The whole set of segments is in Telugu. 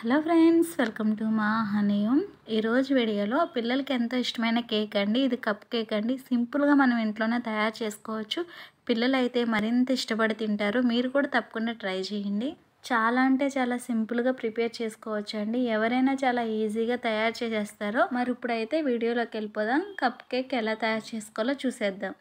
హలో ఫ్రెండ్స్ వెల్కమ్ టు మా హనీయం ఈరోజు వీడియోలో పిల్లలకి ఎంతో ఇష్టమైన కేక్ అండి ఇది కప్ కేక్ అండి సింపుల్గా మనం ఇంట్లోనే తయారు చేసుకోవచ్చు పిల్లలైతే మరింత ఇష్టపడి తింటారు మీరు కూడా తప్పకుండా ట్రై చేయండి చాలా అంటే చాలా సింపుల్గా ప్రిపేర్ చేసుకోవచ్చు అండి ఎవరైనా చాలా ఈజీగా తయారు చేసేస్తారో మరి ఇప్పుడైతే వీడియోలోకి వెళ్ళిపోదాం కప్ కేక్ ఎలా తయారు చేసుకోవాలో చూసేద్దాం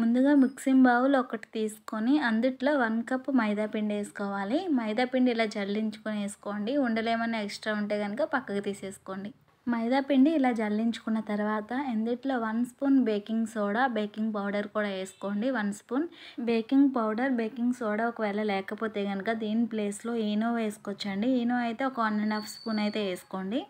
ముందుగా మిక్సింగ్ బౌల్ ఒకటి తీసుకొని అందుట్లో వన్ కప్ మైదాపిండి వేసుకోవాలి మైదాపిండి ఇలా జల్లించుకొని వేసుకోండి ఉండలేమన్నా ఎక్స్ట్రా ఉంటే కనుక పక్కకు తీసేసుకోండి మైదాపిండి ఇలా జల్లించుకున్న తర్వాత ఎందుట్లో one spoon baking soda baking powder కూడా వేసుకోండి one spoon baking powder baking soda ఒకవేళ లేకపోతే కనుక దీని ప్లేస్లో ఈనో వేసుకోవచ్చండి ఈనో అయితే ఒక వన్ అండ్ హాఫ్ స్పూన్ అయితే వేసుకోండి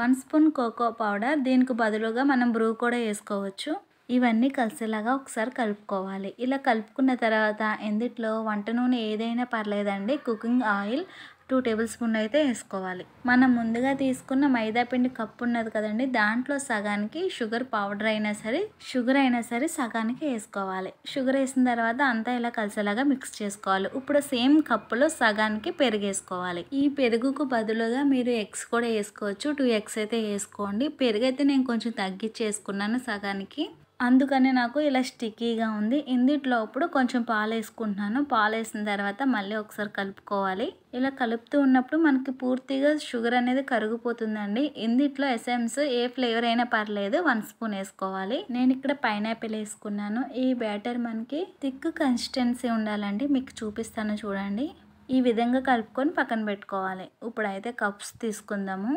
వన్ స్పూన్ కోకో పౌడర్ దీనికి బదులుగా మనం బ్రూ కూడా వేసుకోవచ్చు ఇవన్నీ కలిసేలాగా ఒకసారి కలుపుకోవాలి ఇలా కలుపుకున్న తర్వాత ఎందుట్లో వంట నూనె ఏదైనా పర్లేదండి cooking oil two tablespoon అయితే వేసుకోవాలి మనం ముందుగా తీసుకున్న మైదాపిండి కప్పు ఉన్నది కదండి దాంట్లో సగానికి షుగర్ పౌడర్ అయినా సరే షుగర్ అయినా సరే సగానికి వేసుకోవాలి షుగర్ వేసిన తర్వాత అంతా ఇలా కలిసేలాగా మిక్స్ చేసుకోవాలి ఇప్పుడు సేమ్ కప్పులో సగానికి పెరుగు వేసుకోవాలి ఈ పెరుగుకు బదులుగా మీరు ఎగ్స్ కూడా వేసుకోవచ్చు టూ ఎగ్స్ అయితే వేసుకోండి పెరుగు అయితే నేను కొంచెం తగ్గించి వేసుకున్నాను సగానికి అందుకనే నాకు ఇలా స్టిక్కీగా ఉంది ఇందిట్లో ఇప్పుడు కొంచెం పాలు వేసుకుంటున్నాను పాలు వేసిన తర్వాత మళ్ళీ ఒకసారి కలుపుకోవాలి ఇలా కలుపుతూ ఉన్నప్పుడు మనకి పూర్తిగా షుగర్ అనేది కరిగిపోతుందండి ఇందిట్లో ఎస్ఎంస్ ఏ ఫ్లేవర్ అయినా పర్లేదు వన్ స్పూన్ వేసుకోవాలి నేను ఇక్కడ పైనాపిల్ వేసుకున్నాను ఈ బ్యాటర్ మనకి థిక్ కన్సిస్టెన్సీ ఉండాలండి మీకు చూపిస్తాను చూడండి ఈ విధంగా కలుపుకొని పక్కన పెట్టుకోవాలి ఇప్పుడైతే కప్స్ తీసుకుందాము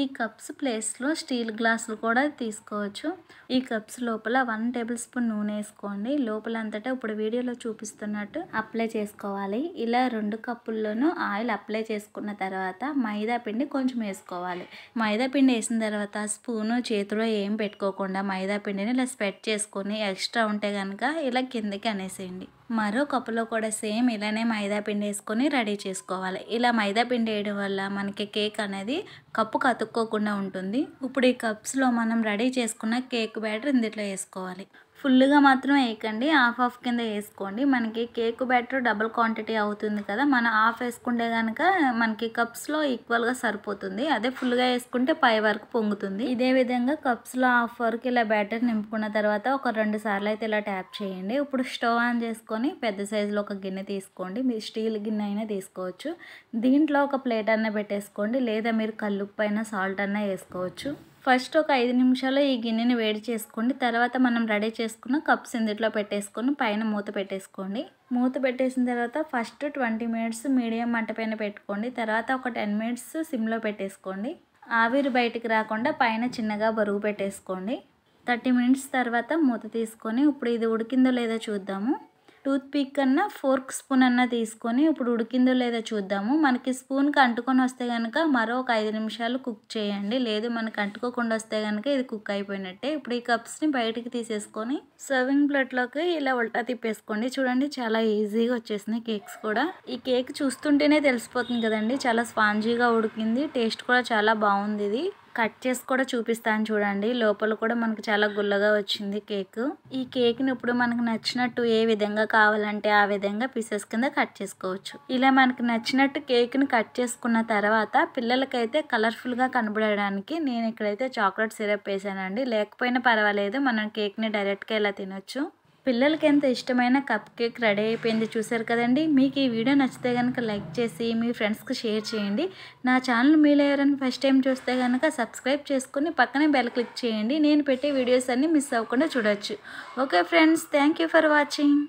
ఈ కప్స్ ప్లేస్లో స్టీల్ గ్లాసులు కూడా తీసుకోవచ్చు ఈ కప్స్ లోపల వన్ టేబుల్ స్పూన్ నూనె వేసుకోండి లోపల అంతటా ఇప్పుడు వీడియోలో చూపిస్తున్నట్టు అప్లై చేసుకోవాలి ఇలా రెండు కప్పుల్లోనూ ఆయిల్ అప్లై చేసుకున్న తర్వాత మైదా పిండి కొంచెం వేసుకోవాలి మైదా పిండి వేసిన తర్వాత స్పూను చేతిలో ఏం పెట్టుకోకుండా మైదా పిండిని ఇలా స్ప్రెడ్ చేసుకొని ఎక్స్ట్రా ఉంటే కనుక ఇలా కిందకి అనేసేయండి మరో కప్పులో కూడా సేమ్ ఇలానే మైదా పిండి వేసుకొని రెడీ చేసుకోవాలి ఇలా మైదా పిండి వేయడం వల్ల మనకి కేక్ అనేది కప్పు కతుక్కోకుండా ఉంటుంది ఇప్పుడు ఈ కప్స్లో మనం రెడీ చేసుకున్న కేక్ బ్యాటర్ ఇందులో వేసుకోవాలి ఫుల్గా మాత్రం వేయకండి హాఫ్ హాఫ్ కింద వేసుకోండి మనకి కేక్ బ్యాటర్ డబుల్ క్వాంటిటీ అవుతుంది కదా మనం హాఫ్ వేసుకుంటే కనుక మనకి కప్స్లో ఈక్వల్గా సరిపోతుంది అదే ఫుల్గా వేసుకుంటే పై వరకు పొంగుతుంది ఇదే విధంగా కప్స్లో హాఫ్ వరకు ఇలా బ్యాటర్ నింపుకున్న తర్వాత ఒక రెండు సార్లు అయితే ఇలా ట్యాప్ చేయండి ఇప్పుడు స్టవ్ ఆన్ చేసుకొని పెద్ద సైజులో ఒక గిన్నె తీసుకోండి మీరు స్టీల్ గిన్నె అయినా తీసుకోవచ్చు దీంట్లో ఒక ప్లేట్ అన్న పెట్టేసుకోండి లేదా మీరు కల్లుప్పు సాల్ట్ అన్న వేసుకోవచ్చు ఫస్ట్ ఒక ఐదు నిమిషాలు ఈ గిన్నెని వేడి చేసుకోండి తర్వాత మనం రెడీ చేసుకున్న కప్స్ ఇందులో పెట్టేసుకొని పైన మూత పెట్టేసుకోండి మూత పెట్టేసిన తర్వాత ఫస్ట్ ట్వంటీ మినిట్స్ మీడియం మంట పైన పెట్టుకోండి తర్వాత ఒక టెన్ మినిట్స్ సిమ్లో పెట్టేసుకోండి ఆవిరి బయటికి రాకుండా పైన చిన్నగా బరువు పెట్టేసుకోండి థర్టీ మినిట్స్ తర్వాత మూత తీసుకొని ఇప్పుడు ఇది ఉడికిందో లేదో చూద్దాము టూత్ పిక్ అన్నా ఫోర్క్ స్పూన్ అన్న తీసుకొని ఇప్పుడు ఉడికిందో లేదో చూద్దాము మనకి స్పూన్కి అంటుకొని వస్తే కనుక మరో ఒక ఐదు నిమిషాలు కుక్ చేయండి లేదు మనకి అంటుకోకుండా వస్తే కనుక ఇది కుక్ అయిపోయినట్టే ఇప్పుడు ఈ కప్స్ని బయటికి తీసేసుకొని సర్వింగ్ ప్లేట్లోకి ఇలా ఉల్టా తిప్పేసుకోండి చూడండి చాలా ఈజీగా వచ్చేసినాయి కేక్స్ కూడా ఈ కేక్ చూస్తుంటేనే తెలిసిపోతుంది కదండి చాలా స్పాంజీగా ఉడికింది టేస్ట్ కూడా చాలా బాగుంది ఇది కట్ చేసి కూడా చూపిస్తాను చూడండి లోపల కూడా మనకు చాలా గుల్లగా వచ్చింది కేక్ ఈ కేక్ని ఇప్పుడు మనకు నచ్చినట్టు ఏ విధంగా కావాలంటే ఆ విధంగా పీసెస్ కింద కట్ చేసుకోవచ్చు ఇలా మనకు నచ్చినట్టు కేక్ని కట్ చేసుకున్న తర్వాత పిల్లలకైతే కలర్ఫుల్గా కనబడడానికి నేను ఇక్కడైతే చాక్లెట్ సిరప్ వేసానండి లేకపోయినా పర్వాలేదు మనం కేక్ని డైరెక్ట్గా ఇలా తినొచ్చు పిల్లలకి ఎంత ఇష్టమైన కప్ కేక్ రెడీ అయిపోయింది చూశారు కదండి మీకు ఈ వీడియో నచ్చితే కనుక లైక్ చేసి మీ ఫ్రెండ్స్కి షేర్ చేయండి నా ఛానల్ మీరు ఎవరైనా ఫస్ట్ టైం చూస్తే కనుక సబ్స్క్రైబ్ చేసుకుని పక్కనే బెల్ క్లిక్ చేయండి నేను పెట్టే వీడియోస్ అన్నీ మిస్ అవ్వకుండా చూడొచ్చు okay friends thank for watching